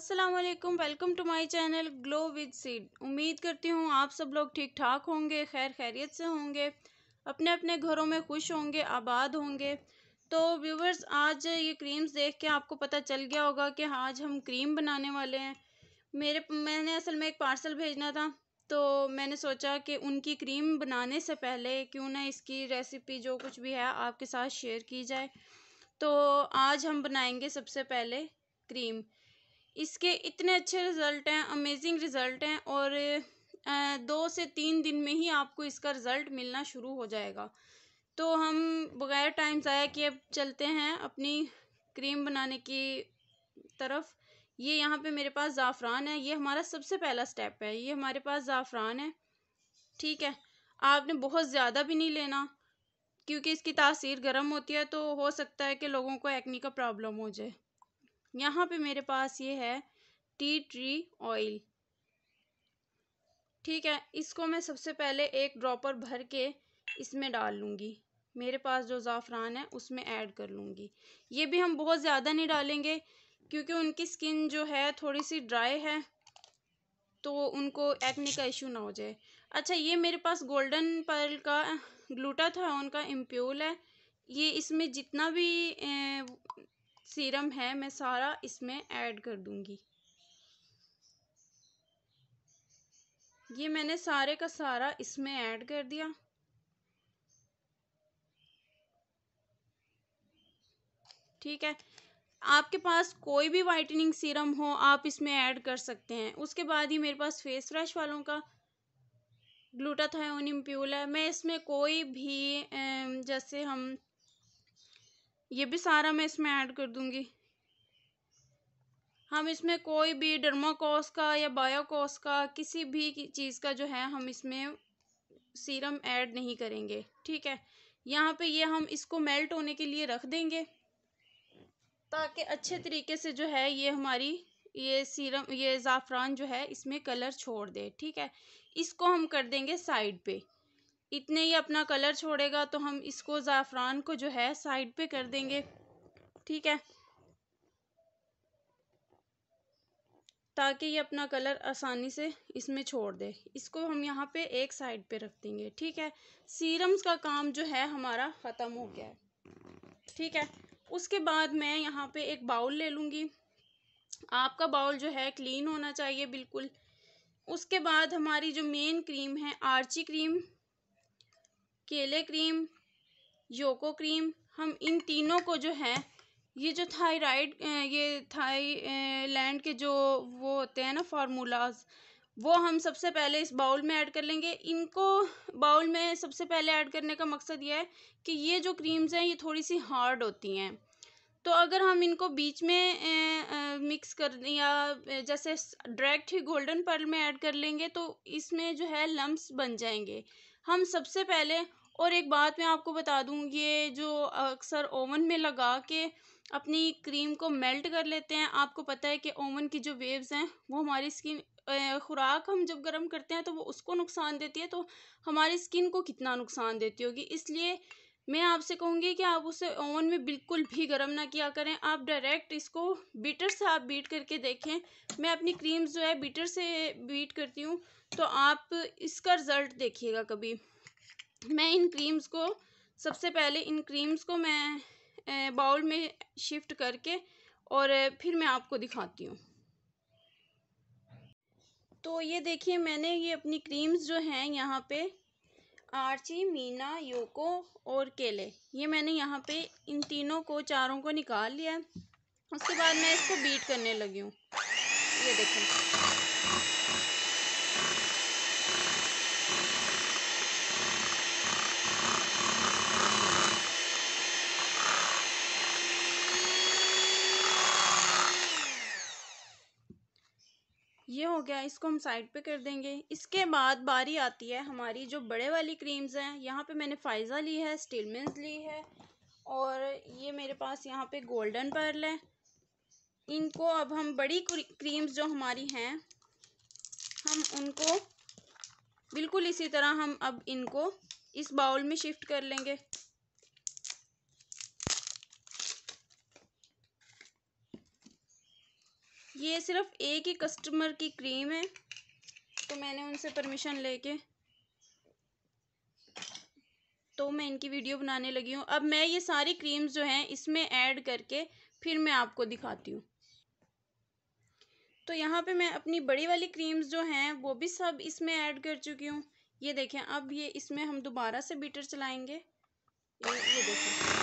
अस्सलाम वालेकुम welcome to my channel glow with seed उम्मीद करती हूँ आप सब लोग ठीक ठाक होंगे खैर खैरियत से होंगे अपने अपने घरों में खुश होंगे आबाद होंगे तो व्यूवर्स आज ये क्रीम्स देख के आपको पता चल गया होगा कि आज हम क्रीम बनाने वाले हैं मेरे मैंने असल में एक पार्सल भेजना था तो मैंने सोचा कि उनकी क्रीम बनाने से पहले क्यों ना इसकी रेसिपी जो कुछ भी है आपके साथ शेयर की जाए तो आज हम बनाएंगे सबसे पहले क्रीम इसके इतने अच्छे रिज़ल्ट हैं अमेजिंग रिज़ल्ट हैं और दो से तीन दिन में ही आपको इसका रिज़ल्ट मिलना शुरू हो जाएगा तो हम बग़ैर टाइम ज़ाया किए अब चलते हैं अपनी क्रीम बनाने की तरफ ये यहाँ पे मेरे पास ज़ाफ़रान है ये हमारा सबसे पहला स्टेप है ये हमारे पास ज़ाफ़रान है ठीक है आपने बहुत ज़्यादा भी नहीं लेना क्योंकि इसकी तासीर गर्म होती है तो हो सकता है कि लोगों को एक्नी का प्रॉब्लम हो जाए यहाँ पे मेरे पास ये है टी ट्री ऑयल ठीक है इसको मैं सबसे पहले एक ड्रॉपर भर के इसमें डाल लूँगी मेरे पास जो ज़ाफ़रान है उसमें ऐड कर लूँगी ये भी हम बहुत ज़्यादा नहीं डालेंगे क्योंकि उनकी स्किन जो है थोड़ी सी ड्राई है तो उनको एक्ने का इशू ना हो जाए अच्छा ये मेरे पास गोल्डन पर्ल का ग्लूटा था उनका इम्प्योल है ये इसमें जितना भी सीरम है मैं सारा इसमें ऐड कर दूंगी ये मैंने सारे का सारा इसमें ऐड कर दिया ठीक है आपके पास कोई भी वाइटनिंग सीरम हो आप इसमें ऐड कर सकते हैं उसके बाद ही मेरे पास फेस फ्रेश वालों का ग्लूटाथायोनिम प्यूल है मैं इसमें कोई भी जैसे हम ये भी सारा मैं इसमें ऐड कर दूंगी हम इसमें कोई भी डर्माकोस का या बायोकोस का किसी भी चीज़ का जो है हम इसमें सीरम ऐड नहीं करेंगे ठीक है यहाँ पे ये हम इसको मेल्ट होने के लिए रख देंगे ताकि अच्छे तरीके से जो है ये हमारी ये सीरम ये ज़ाफ़रान जो है इसमें कलर छोड़ दे ठीक है इसको हम कर देंगे साइड पे इतने ही अपना कलर छोड़ेगा तो हम इसको ज़ाफ़रान को जो है साइड पे कर देंगे ठीक है ताकि ये अपना कलर आसानी से इसमें छोड़ दे इसको हम यहाँ पे एक साइड पे रख देंगे ठीक है सीरम्स का काम जो है हमारा ख़त्म हो गया है ठीक है उसके बाद मैं यहाँ पे एक बाउल ले लूँगी आपका बाउल जो है क्लीन होना चाहिए बिल्कुल उसके बाद हमारी जो मेन क्रीम है आर्ची क्रीम केले क्रीम योको क्रीम हम इन तीनों को जो है ये जो थायराइड ये लैंड के जो वो होते हैं ना फार्मूलाज वो हम सबसे पहले इस बाउल में ऐड कर लेंगे इनको बाउल में सबसे पहले ऐड करने का मकसद ये है कि ये जो क्रीम्स हैं ये थोड़ी सी हार्ड होती हैं तो अगर हम इनको बीच में ए, ए, मिक्स कर या जैसे डायरेक्ट ही गोल्डन पर्ल में ऐड कर लेंगे तो इसमें जो है लम्ब्स बन जाएंगे हम सबसे पहले और एक बात मैं आपको बता दूँ ये जो अक्सर ओवन में लगा के अपनी क्रीम को मेल्ट कर लेते हैं आपको पता है कि ओवन की जो वेव्स हैं वो हमारी स्किन खुराक हम जब गर्म करते हैं तो वो उसको नुकसान देती है तो हमारी स्किन को कितना नुकसान देती होगी इसलिए मैं आपसे कहूँगी कि आप उसे ओवन में बिल्कुल भी गर्म ना किया करें आप डायरेक्ट इसको बीटर से आप बीट करके देखें मैं अपनी क्रीम जो है बीटर से बीट करती हूँ तो आप इसका रिज़ल्ट देखिएगा कभी मैं इन क्रीम्स को सबसे पहले इन क्रीम्स को मैं बाउल में शिफ्ट करके और फिर मैं आपको दिखाती हूँ तो ये देखिए मैंने ये अपनी क्रीम्स जो हैं यहाँ पे आर्ची मीना योको और केले ये मैंने यहाँ पे इन तीनों को चारों को निकाल लिया उसके बाद मैं इसको बीट करने लगी हूँ ये देखें ये हो गया इसको हम साइड पे कर देंगे इसके बाद बारी आती है हमारी जो बड़े वाली क्रीम्स हैं यहाँ पे मैंने फाइज़ा ली है स्टीलमेंस ली है और ये मेरे पास यहाँ पे गोल्डन पर्ल है इनको अब हम बड़ी क्रीम्स जो हमारी हैं हम उनको बिल्कुल इसी तरह हम अब इनको इस बाउल में शिफ्ट कर लेंगे ये सिर्फ एक ही कस्टमर की क्रीम है तो मैंने उनसे परमिशन लेके तो मैं इनकी वीडियो बनाने लगी हूँ अब मैं ये सारी क्रीम्स जो हैं इसमें ऐड करके फिर मैं आपको दिखाती हूँ तो यहाँ पे मैं अपनी बड़ी वाली क्रीम्स जो हैं वो भी सब इसमें ऐड कर चुकी हूँ ये देखें अब ये इसमें हम दोबारा से बीटर चलाएंगे ये, ये देखें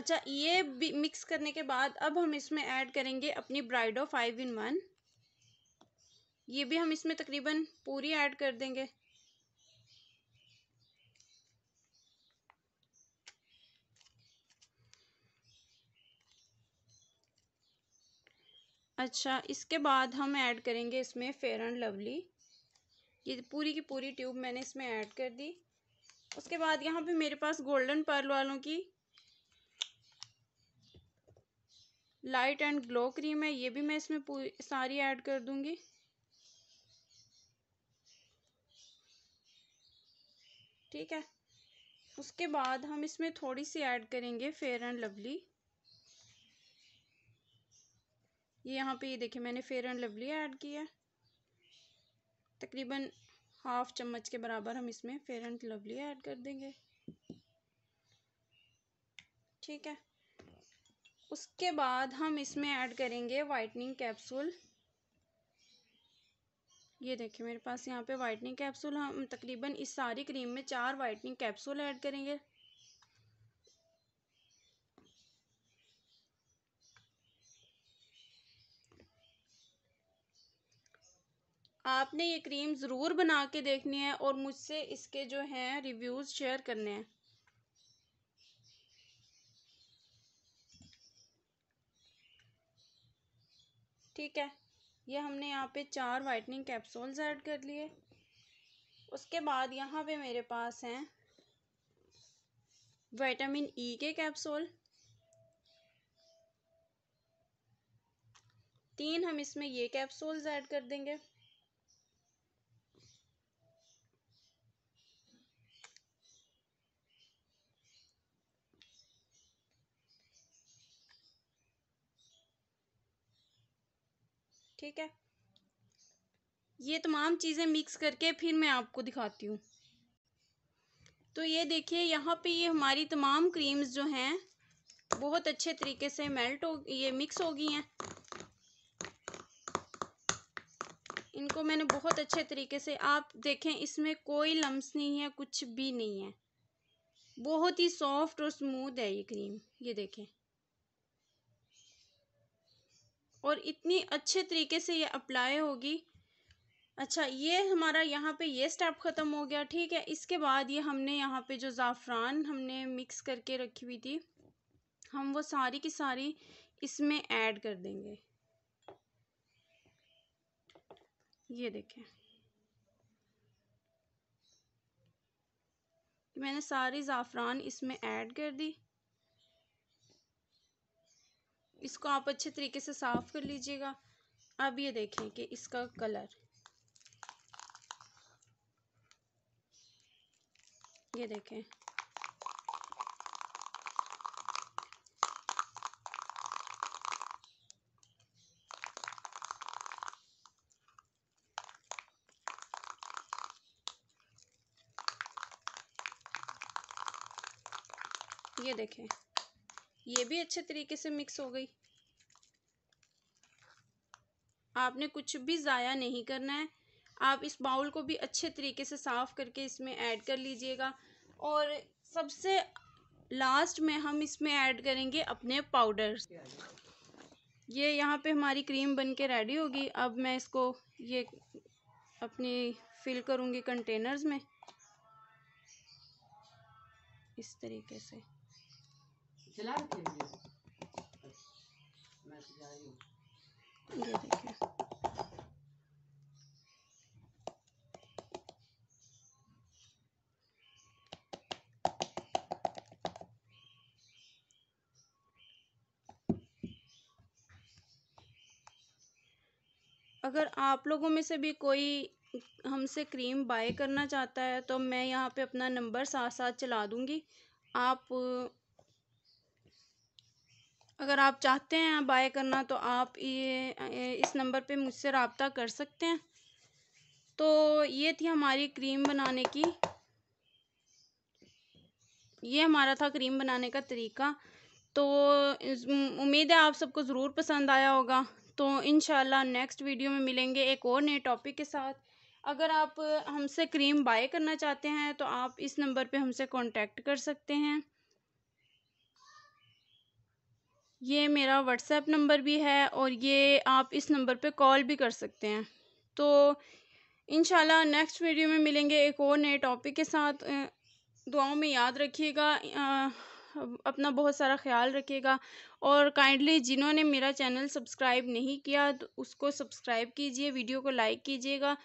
अच्छा ये मिक्स करने के बाद अब हम इसमें ऐड करेंगे अपनी ब्राइडो फाइव इन वन ये भी हम इसमें तकरीबन पूरी ऐड कर देंगे अच्छा इसके बाद हम ऐड करेंगे इसमें फेयर एंड लवली ये पूरी की पूरी ट्यूब मैंने इसमें ऐड कर दी उसके बाद यहाँ पे मेरे पास गोल्डन पर्ल वालों की लाइट एंड ग्लो क्रीम है ये भी मैं इसमें पूरी सारी ऐड कर दूंगी ठीक है उसके बाद हम इसमें थोड़ी सी ऐड करेंगे फेयर एंड लवली ये यहाँ पे ये देखिए मैंने फेयर एंड लवली ऐड किया तकरीबन हाफ चम्मच के बराबर हम इसमें फेयर एंड लवली ऐड कर देंगे ठीक है उसके बाद हम इसमें ऐड करेंगे वाइटनिंग कैप्सूल ये देखिए मेरे पास यहाँ पे वाइटनिंग कैप्सूल हम तकरीबन इस सारी क्रीम में चार वाइटनिंग कैप्सूल ऐड करेंगे आपने ये क्रीम ज़रूर बना के देखनी है और मुझसे इसके जो हैं रिव्यूज़ शेयर करने हैं ठीक है ये हमने यहाँ पे चार वाइटनिंग कैप्सूल्स ऐड कर लिए उसके बाद यहाँ पे मेरे पास हैं विटामिन ई e के कैप्सूल तीन हम इसमें ये कैप्सूल्स ऐड कर देंगे ठीक है ये तमाम चीज़ें मिक्स करके फिर मैं आपको दिखाती हूँ तो ये देखिए यहाँ पे ये हमारी तमाम क्रीम्स जो हैं बहुत अच्छे तरीके से मेल्ट हो ये मिक्स हो गई हैं इनको मैंने बहुत अच्छे तरीके से आप देखें इसमें कोई लम्स नहीं है कुछ भी नहीं है बहुत ही सॉफ्ट और स्मूथ है ये क्रीम ये देखें और इतनी अच्छे तरीके से ये अप्लाई होगी अच्छा ये हमारा यहाँ पे ये स्टेप ख़त्म हो गया ठीक है इसके बाद ये हमने यहाँ पे जो ज़ाफ़रान हमने मिक्स करके रखी हुई थी हम वो सारी की सारी इसमें ऐड कर देंगे ये देखें मैंने सारी ज़ाफ़रान इसमें ऐड कर दी इसको आप अच्छे तरीके से साफ़ कर लीजिएगा अब ये देखें कि इसका कलर ये देखें ये देखें ये भी अच्छे तरीके से मिक्स हो गई आपने कुछ भी ज़ाया नहीं करना है आप इस बाउल को भी अच्छे तरीके से साफ़ करके इसमें ऐड कर लीजिएगा और सबसे लास्ट में हम इसमें ऐड करेंगे अपने पाउडर्स ये यहाँ पे हमारी क्रीम बन के रेडी होगी अब मैं इसको ये अपनी फिल करूँगी कंटेनर्स में इस तरीके से चला रखे मैं जा रही हूँ ये देखिए अगर आप लोगों में से भी कोई हमसे क्रीम बाय करना चाहता है तो मैं यहाँ पे अपना नंबर साथ साथ चला दूँगी आप अगर आप चाहते हैं बाय करना तो आप ये इस नंबर पे मुझसे रबता कर सकते हैं तो ये थी हमारी क्रीम बनाने की ये हमारा था क्रीम बनाने का तरीका तो उम्मीद है आप सबको ज़रूर पसंद आया होगा तो इन नेक्स्ट वीडियो में मिलेंगे एक और नए टॉपिक के साथ अगर आप हमसे क्रीम बाय करना चाहते हैं तो आप इस नंबर पे हमसे कांटेक्ट कर सकते हैं ये मेरा व्हाट्सएप नंबर भी है और ये आप इस नंबर पे कॉल भी कर सकते हैं तो इन नेक्स्ट वीडियो में मिलेंगे एक और नए टॉपिक के साथ दुआओं में याद रखिएगा अपना बहुत सारा ख्याल रखिएगा और काइंडली जिन्होंने मेरा चैनल सब्सक्राइब नहीं किया तो उसको सब्सक्राइब कीजिए वीडियो को लाइक कीजिएगा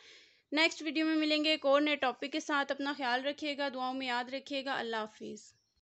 नेक्स्ट वीडियो में मिलेंगे एक और नए टॉपिक के साथ अपना ख्याल रखिएगा दुआओं में याद रखिएगा अल्लाह हाफिज़